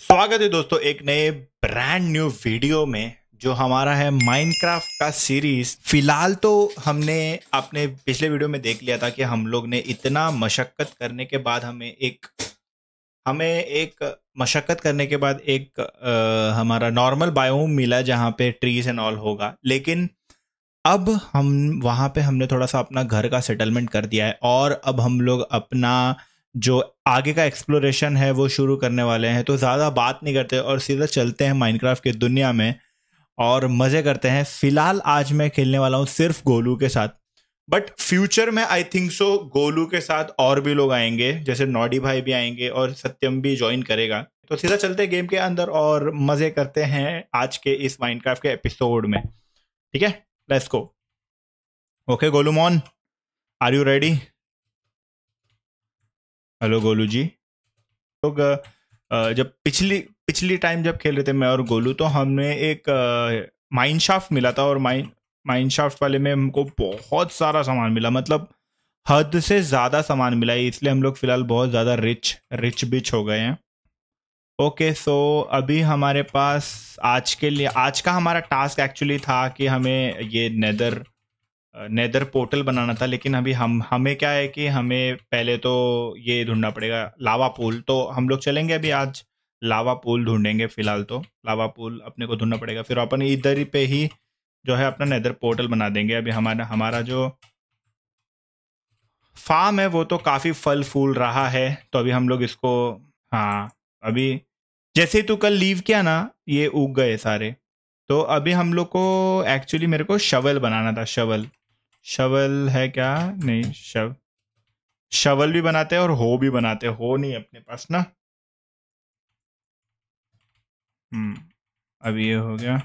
स्वागत है दोस्तों एक नए ब्रांड न्यू वीडियो में जो हमारा है माइनक्राफ्ट का सीरीज फिलहाल तो हमने आपने पिछले वीडियो में देख लिया था कि हम लोग ने इतना मशक्क़त करने के बाद हमें एक हमें एक मशक्क़त करने के बाद एक आ, हमारा नॉर्मल बायोम मिला जहाँ पे ट्रीज एंड ऑल होगा लेकिन अब हम वहाँ पे हमने थोड़ा सा अपना घर का सेटलमेंट कर दिया है और अब हम लोग अपना जो आगे का एक्सप्लोरेशन है वो शुरू करने वाले हैं तो ज़्यादा बात नहीं करते और सीधा चलते हैं माइनक्राफ्ट की दुनिया में और मज़े करते हैं फिलहाल आज मैं खेलने वाला हूँ सिर्फ गोलू के साथ बट फ्यूचर में आई थिंक सो गोलू के साथ और भी लोग आएंगे जैसे नॉडी भाई भी आएंगे और सत्यम भी ज्वाइन करेगा तो सीधा चलते हैं गेम के अंदर और मज़े करते हैं आज के इस माइनक्राफ्ट के एपिसोड में ठीक है लेट्स गो ओके गोलू मॉन are you ready hello Golu ji लोग जब पिछली पिछली टाइम जब खेल रहे थे मैं और गोलू तो हमने एक माइन शाफ्ट मिला था और माइन माइन शाफ्ट वाले में हमको बहुत सारा सामान मिला मतलब हद से ज़्यादा सामान मिला है इसलिए हम लोग फ़िलहाल बहुत ज़्यादा रिच रिच बिच हो गए हैं ओके सो अभी हमारे पास आज के लिए आज का हमारा टास्क एक्चुअली था कि हमें ये नेदर नेदर पोर्टल बनाना था लेकिन अभी हम हमें क्या है कि हमें पहले तो ये ढूंढना पड़ेगा लावा पूल तो हम लोग चलेंगे अभी आज लावा पूल ढूंढेंगे फिलहाल तो लावा पूल अपने को ढूंढना पड़ेगा फिर अपन इधर पे ही जो है अपना नेदर पोर्टल बना देंगे अभी हमारा हमारा जो फार्म है वो तो काफ़ी फल फूल रहा है तो अभी हम लोग इसको हाँ अभी जैसे तू कल लीव किया ना ये उग गए सारे तो अभी हम लोग को एक्चुअली मेरे को शवल बनाना था शवल शवल है क्या नहीं शव शवल भी बनाते हैं और हो भी बनाते हैं हो नहीं अपने पास ना हम्म अब ये हो गया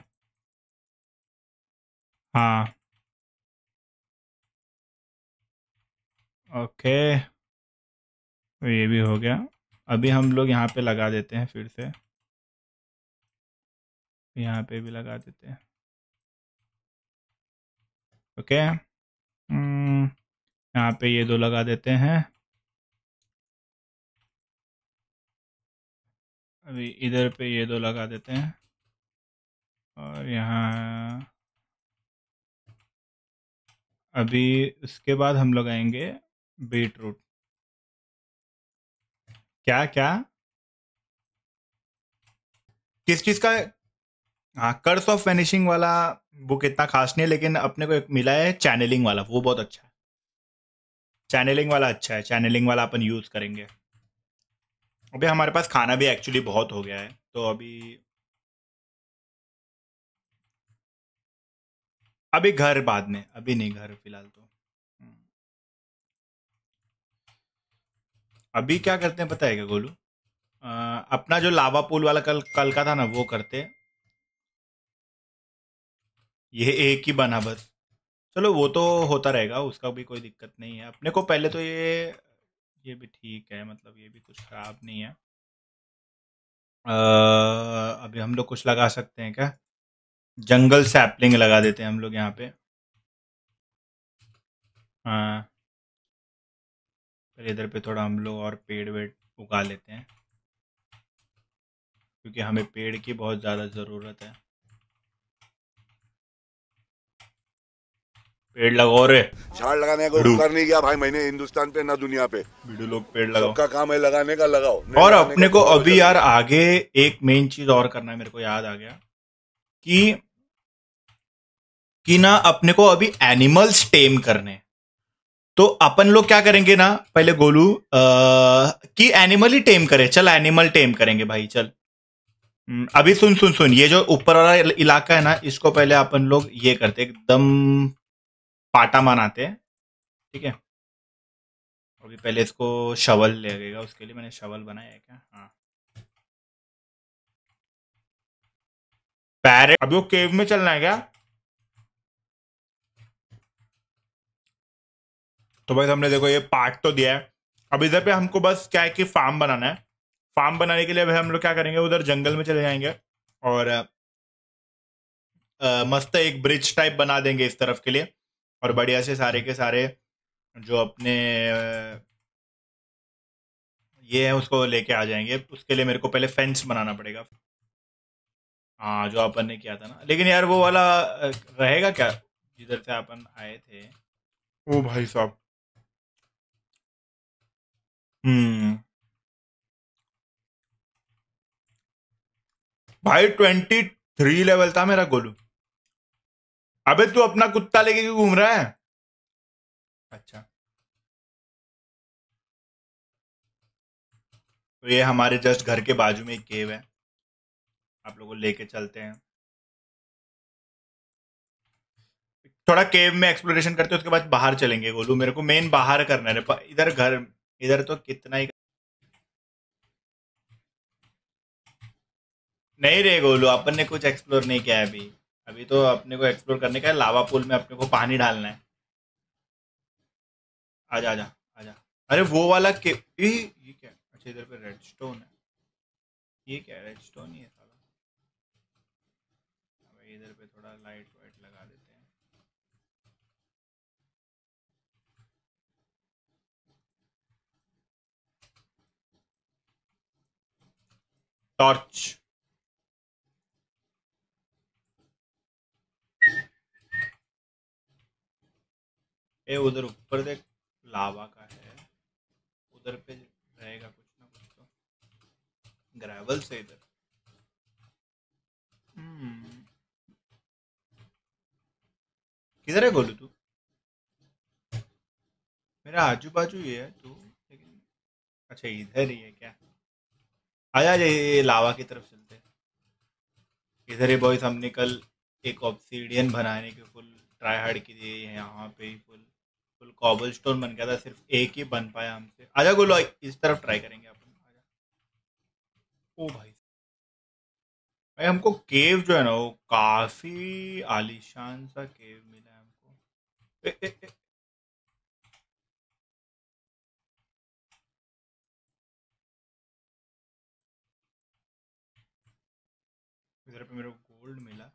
हाँ ओके ये भी हो गया अभी हम लोग यहाँ पे लगा देते हैं फिर से यहाँ पे भी लगा देते हैं ओके यहाँ पे ये दो लगा देते हैं अभी इधर पे ये दो लगा देते हैं और यहाँ अभी उसके बाद हम लगाएंगे बीट रूट क्या क्या किस चीज का हाँ कर्स ऑफ वेनिशिंग वाला बुक इतना खास नहीं है लेकिन अपने को एक मिला है चैनलिंग वाला वो बहुत अच्छा है चैनलिंग वाला अच्छा है चैनलिंग वाला अपन यूज़ करेंगे अभी हमारे पास खाना भी एक्चुअली बहुत हो गया है तो अभी अभी घर बाद में अभी नहीं घर फिलहाल तो हम्म। अभी क्या करते हैं पता है क्या गोलू अपना जो लावा पुल वाला कल कल का था ना वो करते ये एक ही बस चलो वो तो होता रहेगा उसका भी कोई दिक्कत नहीं है अपने को पहले तो ये ये भी ठीक है मतलब ये भी कुछ ख़राब नहीं है आ, अभी हम लोग कुछ लगा सकते हैं क्या जंगल सैपलिंग लगा देते हैं हम लोग यहाँ पे हाँ इधर पे थोड़ा हम लोग और पेड़ वेड़ उगा लेते हैं क्योंकि हमें पेड़ की बहुत ज़्यादा ज़रूरत है पेड़ लगाओ रे झाड़ लगाने का उपकार नहीं किया भाई मैंने हिंदुस्तान पे ना दुनिया पे भिडू लोग पेड़ लगाओ का काम है लगाने का लगाओ और अपने को तो अभी यार आगे एक मेन चीज और करना है मेरे को याद आ गया कि कि ना अपने को अभी एनिमल्स टेम करने तो अपन लोग क्या करेंगे ना पहले गोलू कि एनिमल ही टेम करे चल एनिमल टेम करेंगे भाई चल हम्म, अभी सुन सुन सुन ये जो ऊपर वाला इलाका है ना इसको पहले अपन लोग ये करते एकदम पाटा बनाते हैं ठीक है अभी पहले इसको शवल लगेगा उसके लिए मैंने शवल बनाया है क्या हाँ पैरेट अभी वो केव में चलना है क्या तो भाई हमने देखो ये पार्ट तो दिया है अब इधर पे हमको बस क्या है कि फार्म बनाना है फार्म बनाने के लिए भाई हम लोग क्या करेंगे उधर जंगल में चले जाएंगे और आ, मस्त एक ब्रिज टाइप बना देंगे इस तरफ के लिए और बढ़िया से सारे के सारे जो अपने ये है उसको लेके आ जाएंगे उसके लिए मेरे को पहले फेंस बनाना पड़ेगा हाँ जो अपन ने किया था ना लेकिन यार वो वाला रहेगा क्या जिधर से अपन आए थे ओ भाई साहब हम्म भाई ट्वेंटी थ्री लेवल था मेरा गोलू अबे तू अपना कुत्ता लेके क्यों घूम रहा है अच्छा तो ये हमारे जस्ट घर के बाजू में एक केव है आप लोगों लेके चलते हैं थोड़ा केव में एक्सप्लोरेशन करते हैं उसके बाद बाहर चलेंगे गोलू मेरे को मेन बाहर करना है इधर घर इधर तो कितना ही नहीं रे गोलू अपन ने कुछ एक्सप्लोर नहीं किया है अभी अभी तो अपने को एक्सप्लोर करने का है लावा पुल में अपने को पानी डालना है आजा आजा आजा अरे वो वाला के ए, ये क्या अच्छा इधर पे रेड स्टोन है ये क्या रेड स्टोन ही है साला इधर पे थोड़ा लाइट वाइट लगा देते हैं टॉर्च ये उधर ऊपर देख लावा का है उधर पे रहेगा कुछ ना कुछ तो ग्रेवल से इधर हम्म। किधर है गोलू तू मेरा आजू बाजू ही है तू लेकिन अच्छा इधर ही है क्या आजा ये लावा की तरफ चलते इधर ही बॉयस हमने कल एक ऑप्सीडियन बनाने के फुल ट्राई हार्ड की थी यहाँ पे ही फुल बिल्कुल कॉबल स्टोन बन गया था सिर्फ एक ही बन पाया हमसे आजा गोलो इस तरफ ट्राई करेंगे अपन आजा ओ भाई भाई हमको केव जो है ना वो काफ़ी आलिशान सा केव मिला है हमको ए, ए, ए, पे मेरे को गोल्ड मिला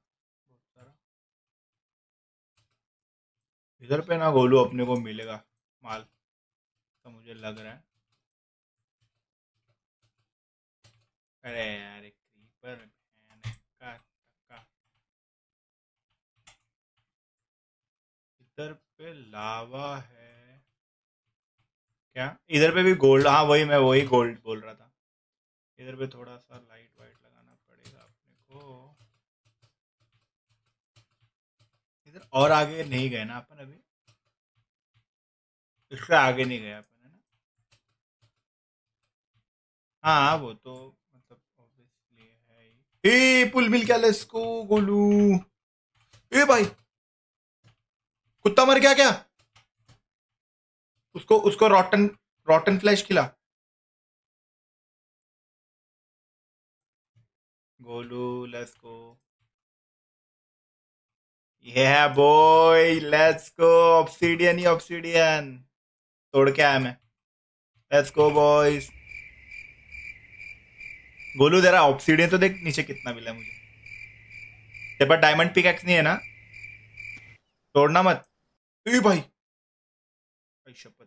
इधर पे ना गोलू अपने को मिलेगा माल तो मुझे लग रहा है अरे यार क्रीपर इधर पे लावा है क्या इधर पे भी गोल्ड हाँ वही मैं वही गोल्ड बोल रहा था इधर पे थोड़ा सा लाइट इधर और आगे नहीं गए ना अपन अभी इससे आगे नहीं गए अपन है ना हाँ वो तो मतलब ऑब्वियसली है ए पुल मिल क्या इसको गोलू ए भाई कुत्ता मर गया क्या उसको उसको रॉटन रॉटन फ्लैश खिला Golu let's go Yeah, boy, let's go. Obsidian ही obsidian. तोड़ के आया मैं. Let's go, boys. बोलू जरा ऑप्सीडियन तो देख नीचे कितना मिला मुझे तेरे पास डायमंड पिकैक्स नहीं है ना तोड़ना मत ए भाई भाई शपथ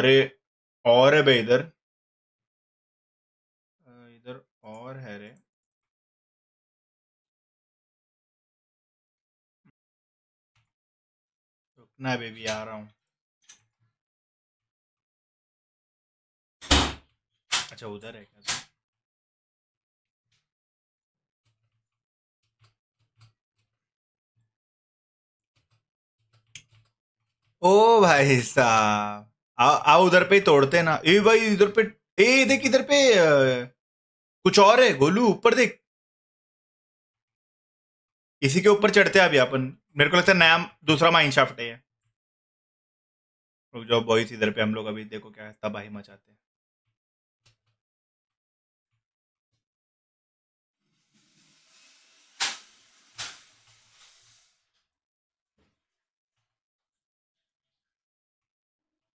अरे और है भाई इधर इधर और है रे ना बेबी आ रहा हूँ अच्छा उधर है क्या ओ भाई साहब आओ उधर पे तोड़ते ना ए भाई इधर पे ए देख इधर पे कुछ और है गोलू ऊपर देख इसी के ऊपर चढ़ते हैं अभी अपन मेरे को लगता है नया दूसरा माइंड शाफ्ट है रुक जाओ बॉयस इधर पे हम लोग अभी देखो क्या है तबाही मचाते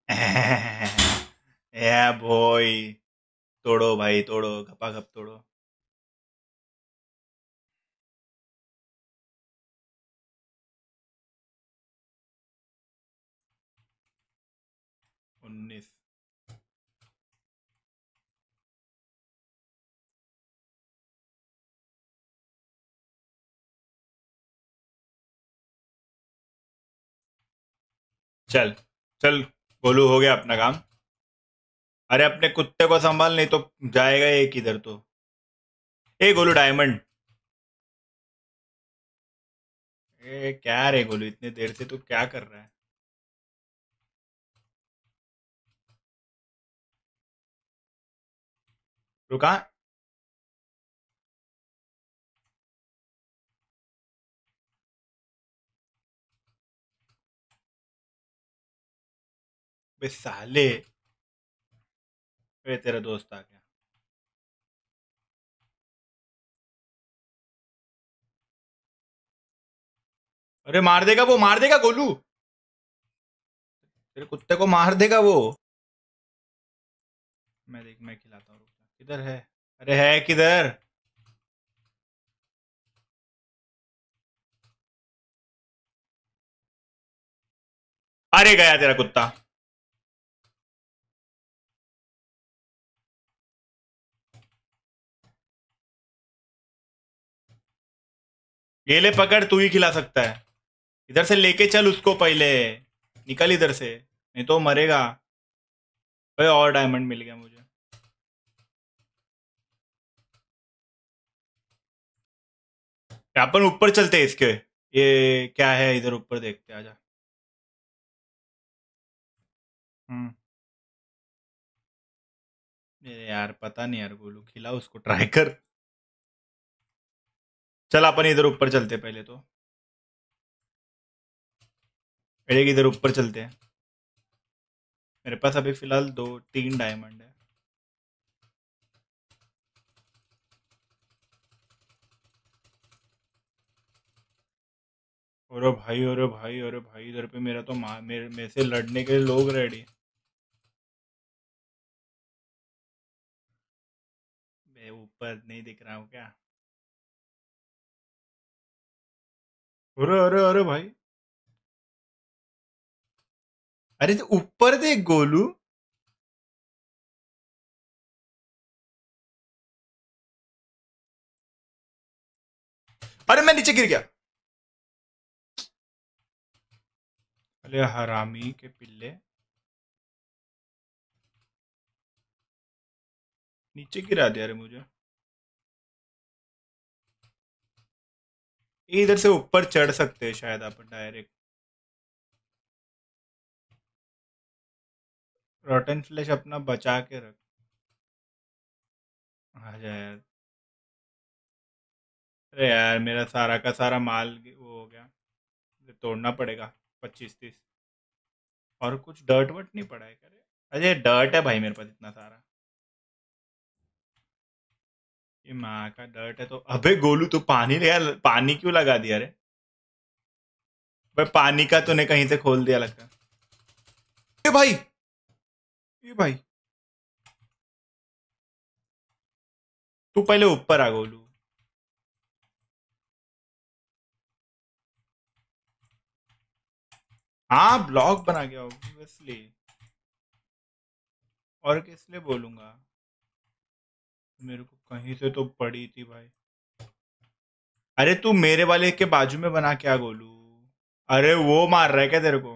हैं या बॉय तोड़ो भाई तोड़ो घपा घप तोड़ो उन्नीस चल चल गोलू हो गया अपना काम अरे अपने कुत्ते को संभाल नहीं तो जाएगा एक इधर तो ए गोलू डायमंड ए क्या रे गोलू इतने देर से तू क्या कर रहा है रुका साले वे तेरा दोस्त आ गया अरे मार देगा वो मार देगा गोलू तेरे कुत्ते को मार देगा वो मैं देख मैं खिलाता हूँ किधर है अरे है किधर अरे गया तेरा कुत्ता केले पकड़ तू ही खिला सकता है इधर से लेके चल उसको पहले निकल इधर से नहीं तो मरेगा भाई और डायमंड मिल गया मुझे अपन ऊपर चलते हैं इसके ये क्या है इधर ऊपर देखते आजा हम्म यार पता नहीं यार गोलू खिला उसको ट्राई कर चल अपन इधर ऊपर चलते पहले तो पहले इधर ऊपर चलते हैं मेरे पास अभी फिलहाल दो तीन डायमंड है और भाई और भाई और भाई इधर पे मेरा तो माँ मेरे मेरे से लड़ने के लिए लोग रेडी मैं ऊपर नहीं दिख रहा हूँ क्या अरे अरे अरे भाई अरे तो ऊपर देख गोलू अरे मैं नीचे गिर गया अले हरामी के पिल्ले नीचे गिरा दिया रे मुझे इधर से ऊपर चढ़ सकते हैं शायद आप डायरेक्ट रोटेन फ्लैश अपना बचा के रख आ जाए अरे यार मेरा सारा का सारा माल वो हो गया तोड़ना पड़ेगा पच्चीस तीस और कुछ डर्ट वर्ट नहीं पड़ा है अरे अरे डर्ट है भाई मेरे पास इतना सारा ये माँ का डर्ट है तो अबे गोलू तू पानी लिया पानी क्यों लगा दिया रे भाई पानी का तूने कहीं से खोल दिया लगता ये भाई ये भाई तू पहले ऊपर आ गोलू हाँ ब्लॉग बना गया ऑब्वियसली और किस लिए बोलूँगा मेरे को कहीं से तो पड़ी थी भाई अरे तू मेरे वाले के बाजू में बना क्या बोलू अरे वो मार रहा है क्या तेरे को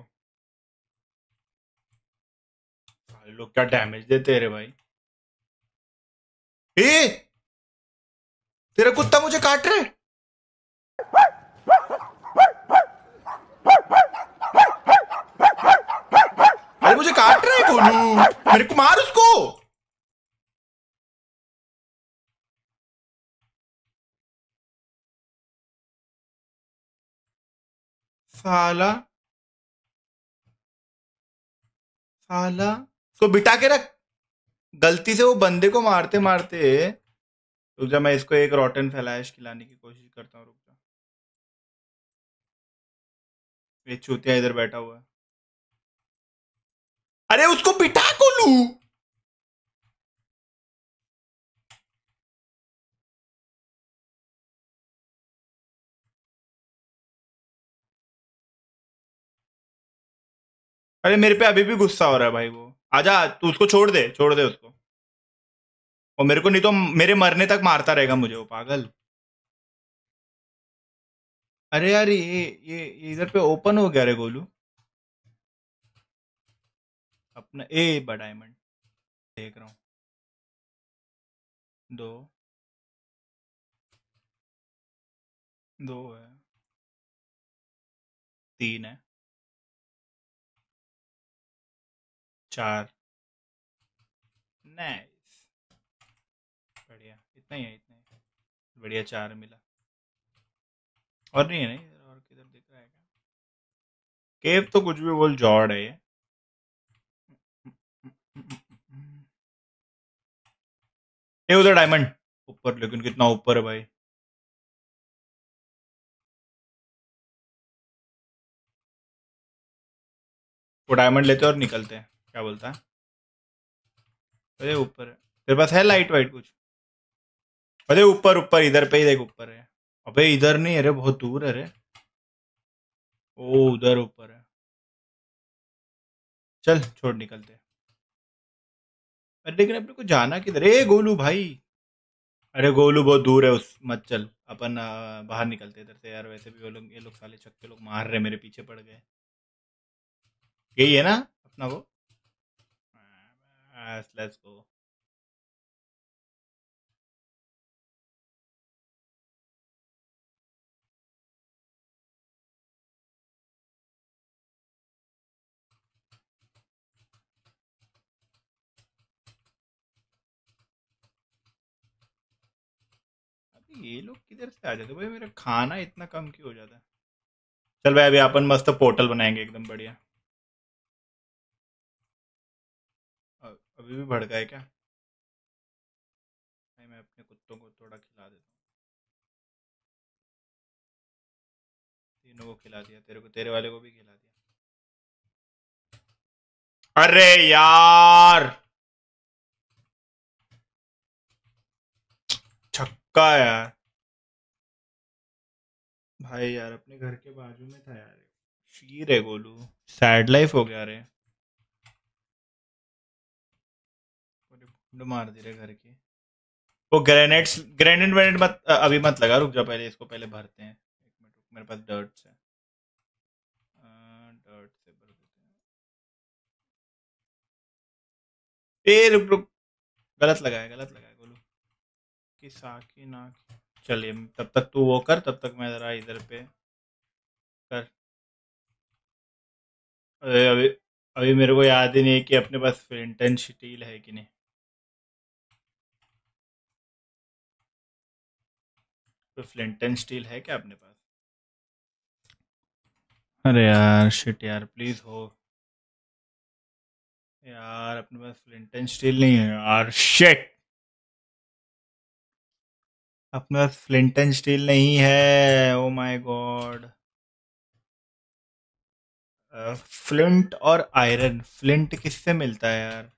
लोग क्या डैमेज देते रे भाई ए तेरा कुत्ता मुझे काट रहे अरे मुझे काट रहा है गोलू मेरे को मार उसको साला साला इसको बिटा के रख गलती से वो बंदे को मारते मारते रुक जा मैं इसको एक रोटन फैलाइश खिलाने की कोशिश करता हूँ रुक जा ये चूतिया इधर बैठा हुआ है अरे उसको बिठा को लू अरे मेरे पे अभी भी गुस्सा हो रहा है भाई वो आजा तू उसको छोड़ दे छोड़ दे उसको और मेरे को नहीं तो मेरे मरने तक मारता रहेगा मुझे वो पागल अरे यार ये, ये इधर पे ओपन हो गया रे गोलू अपना ए बा डायमंड देख रहा हूँ दो दो है तीन है चार नाइस बढ़िया इतना ही है इतना ही बढ़िया चार मिला और नहीं है नहीं और किधर दिख रहा है क्या केव तो कुछ भी बोल जॉड है ये नहीं उधर डायमंड ऊपर लेकिन कितना ऊपर है भाई वो डायमंड लेते हैं और निकलते हैं क्या बोलता है अरे ऊपर है तेरे पास है लाइट वाइट कुछ अरे ऊपर ऊपर इधर पे ही देख ऊपर है अबे इधर नहीं अरे बहुत दूर है अरे ओ उधर ऊपर है चल छोड़ निकलते हैं पर लेकिन अपने को जाना किधर अरे गोलू भाई अरे गोलू बहुत दूर है उस मत चल अपन बाहर निकलते इधर से यार वैसे भी वो लोग ये लोग साले छक्के लोग मार रहे मेरे पीछे पड़ गए यही है ना अपना वो लेट्स गो ये लोग किधर से आ जाते भाई मेरा खाना इतना कम क्यों हो जाता है चल भाई अभी अपन मस्त पोर्टल बनाएंगे एकदम बढ़िया अभी भी भड़का है क्या नहीं मैं अपने कुत्तों को थोड़ा खिला देता हूँ तीनों को खिला दिया तेरे को तेरे वाले को भी खिला दिया अरे यार का यार भाई यार अपने घर के बाजू में था यार शीर है गोलू सैड लाइफ हो गया रे मार दे रहे घर के वो ग्रेनेड्स ग्रेनेड वेनेड मत अभी मत लगा रुक जा पहले इसको पहले भरते हैं एक मिनट रुक मेरे पास डर्ट्स है डर्ट से भर देते हैं ए रुक रुक गलत लगाया गलत लगाया की साकी ना चलिए तब तक तू वो कर तब तक मैं ज़रा इधर पे कर अरे अभी अभी मेरे को याद ही नहीं है कि अपने पास फिल्टन शिटील है कि नहीं तो फ्लिंटन स्टील है क्या अपने पास अरे यार शिट यार प्लीज़ हो यार अपने पास फ्लिंटन स्टील नहीं है यार शिट अपने पास फ्लिंट एंड स्टील नहीं है ओ माय गॉड फ्लिंट और आयरन फ्लिंट किससे मिलता है यार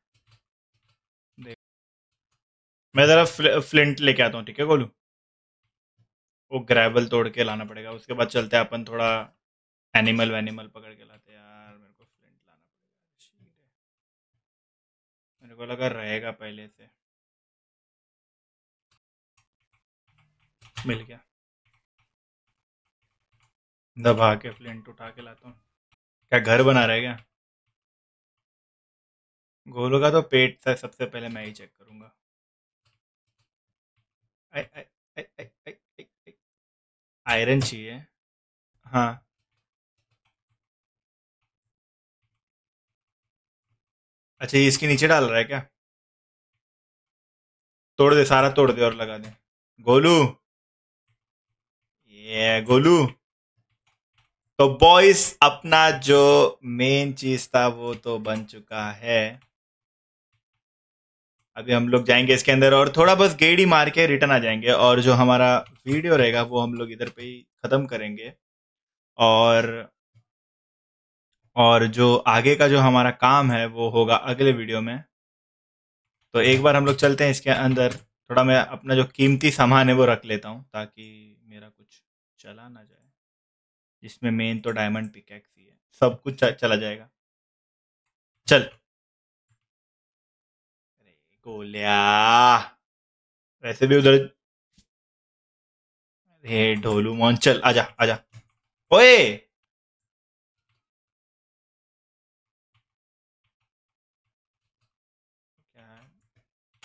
देख मैं ज़रा फ्ल, फ्लिंट लेके आता हूँ ठीक है गोलू वो ग्रेवल तोड़ के लाना पड़ेगा उसके बाद चलते हैं अपन थोड़ा एनिमल वैनिमल पकड़ के लाते हैं यार मेरे को फ्लिंट लाना पड़ेगा मेरे को लगा रहेगा पहले से मिल गया दबा के फ्लिंट उठा के लाता हूँ क्या घर बना रहे क्या गोलू का तो पेट था सबसे पहले मैं ही चेक करूंगा आयरन चाहिए हाँ अच्छा ये इसके नीचे डाल रहा है क्या तोड़ दे सारा तोड़ दे और लगा दे गोलू ये गोलू तो बॉयस अपना जो मेन चीज था वो तो बन चुका है अभी हम लोग जाएंगे इसके अंदर और थोड़ा बस गेड़ी मार के रिटर्न आ जाएंगे और जो हमारा वीडियो रहेगा वो हम लोग इधर पे ही ख़त्म करेंगे और और जो आगे का जो हमारा काम है वो होगा अगले वीडियो में तो एक बार हम लोग चलते हैं इसके अंदर थोड़ा मैं अपना जो कीमती सामान है वो रख लेता हूँ ताकि चला ना जाए जिसमें मेन तो डायमंड पिकैक्स ही है सब कुछ चला जाएगा चल अरे गोलिया वैसे भी उधर अरे ढोलू मोहन चल आजा आजा ओए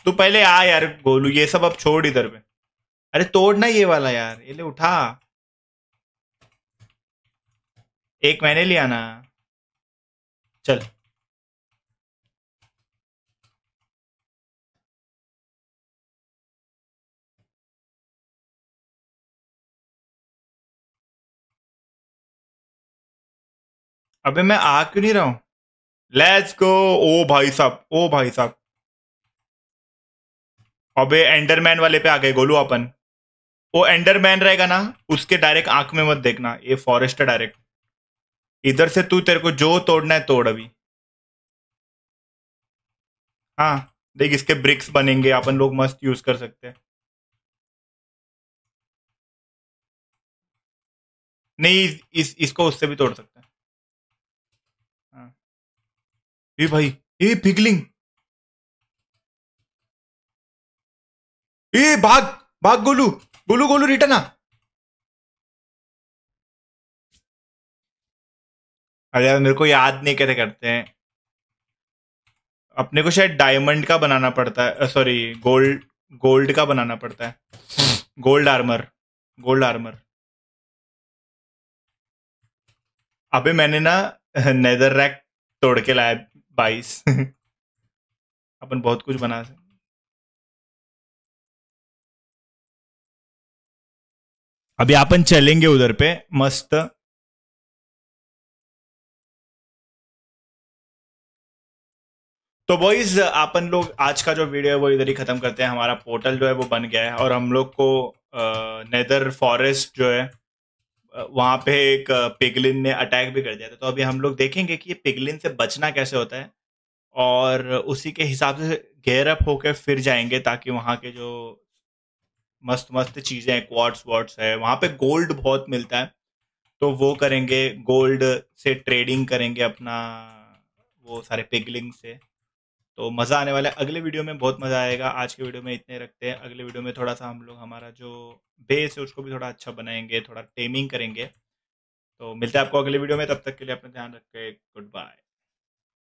तू पहले आ यार गोलू ये सब अब छोड़ इधर पे अरे तोड़ना ये वाला यार ये ले उठा एक मैंने लिया ना चल अबे मैं आ क्यों नहीं रहा हूं लेट्स गो ओ भाई साहब ओ भाई साहब अबे एंडरमैन वाले पे आ गए गोलू अपन वो एंडरमैन रहेगा ना उसके डायरेक्ट आंख में मत देखना ये फॉरेस्ट है डायरेक्ट इधर से तू तेरे को जो तोड़ना है तोड़ अभी हाँ देख इसके ब्रिक्स बनेंगे अपन लोग मस्त यूज कर सकते हैं नहीं इस, इस इसको उससे भी तोड़ सकते हैं ये हाँ। भाई ये पिघलिंग ए भाग भाग गोलू गोलू गोलू रिटर्न आ अरे यार मेरे को याद नहीं कैसे करते हैं अपने को शायद डायमंड का बनाना पड़ता है सॉरी गोल्ड गोल्ड का बनाना पड़ता है गोल्ड आर्मर गोल्ड आर्मर अबे मैंने ना नेदर रैक तोड़ के लाया बाईस अपन बहुत कुछ बना सकते अभी अपन चलेंगे उधर पे मस्त तो बॉइज अपन लोग आज का जो वीडियो है वो इधर ही खत्म करते हैं हमारा पोर्टल जो है वो बन गया है और हम लोग को नेदर फॉरेस्ट जो है वहां पे एक पिगलिन ने अटैक भी कर दिया था तो अभी हम लोग देखेंगे कि ये पिगलिन से बचना कैसे होता है और उसी के हिसाब से गेयरअप होकर फिर जाएंगे ताकि वहाँ के जो मस्त मस्त चीज़ें हैं क्वार्ट्स वाट्स है वहाँ पे गोल्ड बहुत मिलता है तो वो करेंगे गोल्ड से ट्रेडिंग करेंगे अपना वो सारे पिगलिंग से तो मज़ा आने वाला है अगले वीडियो में बहुत मज़ा आएगा आज के वीडियो में इतने रखते हैं अगले वीडियो में थोड़ा सा हम लोग हमारा जो बेस है उसको भी थोड़ा अच्छा बनाएंगे थोड़ा टेमिंग करेंगे तो मिलते हैं आपको अगले वीडियो में तब तक के लिए अपना ध्यान रखें गुड बाय